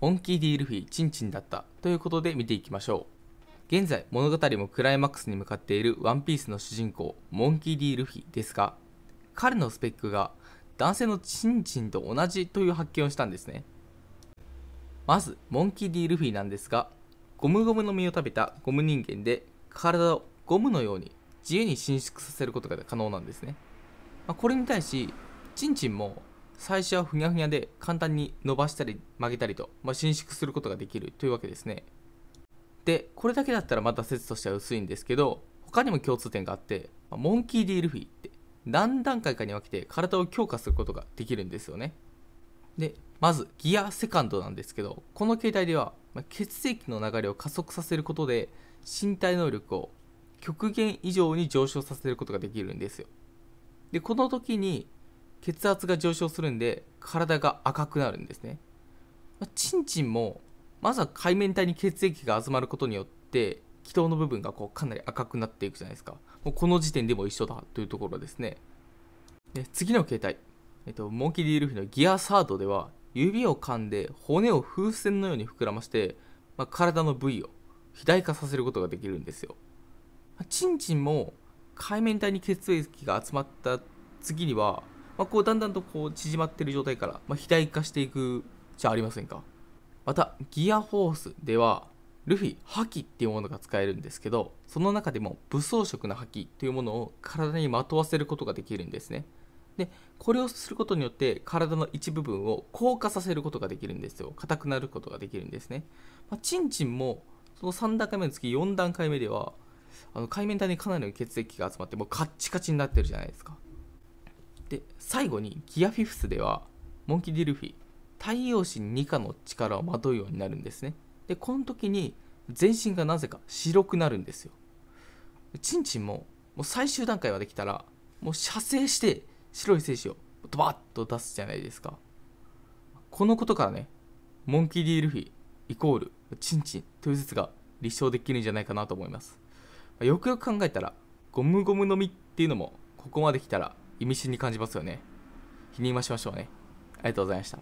本気 D ルフィチンチンだったということで見ていきましょう現在物語もクライマックスに向かっているワンピースの主人公モンキー D ルフィですが彼のスペックが男性のチンチンと同じという発見をしたんですねまずモンキー D ルフィなんですがゴムゴムの実を食べたゴム人間で体をゴムのように自由に伸縮させることが可能なんですね、まあ、これに対しチンチンも最初はふにゃふにゃで簡単に伸ばしたり曲げたりと、まあ、伸縮することができるというわけですねでこれだけだったらまた説としては薄いんですけど他にも共通点があって、まモンキー・ディ・ルフィって何段階かに分けて体を強化することができるんですよねでまずギアセカンドなんですけどこの携帯では、ま血液の流れを加速させることで身体能力を極限以上に上昇させることができるんですよでこの時に血圧が上昇するんで体が赤くなるんですね、まチンチンもまずは海面体に血液が集まることによって気筒の部分がこうかなり赤くなっていくじゃないですかもうこの時点でも一緒だというところですねで次の形態、えっと、モンキー・ディ・ルフィのギアサードでは指を噛んで骨を風船のように膨らまして、まあ、体の部位を肥大化させることができるんですよ、チンチンも海面体に血液が集まった次にはまあ、こうだんだんとこう縮まってる状態から、まあ、肥大化していくじゃありませんかまたギアホースではルフィ覇気っていうものが使えるんですけどその中でも武装色の覇気というものを体にまとわせることができるんですねでこれをすることによって体の一部分を硬化させることができるんですよ硬くなることができるんですね、まあ、チンチンもその3段階目の次4段階目ではあの海綿体にかなりの血液が集まってもうカッチカチになってるじゃないですかで最後にギアフィフスではモンキー・ディルフィ太陽神2下の力をまとうようになるんですねでこの時に全身がなぜか白くなるんですよチンチンももう最終段階まで来たらもう射精して白い精子をドバッと出すじゃないですかこのことからねモンキー・ディ・ルフィイコールチンチンという説が立証できるんじゃないかなと思いますよくよく考えたらゴムゴムの実っていうのもここまで来たら意味深に感じますよね。気に入りましましょうね。ありがとうございました。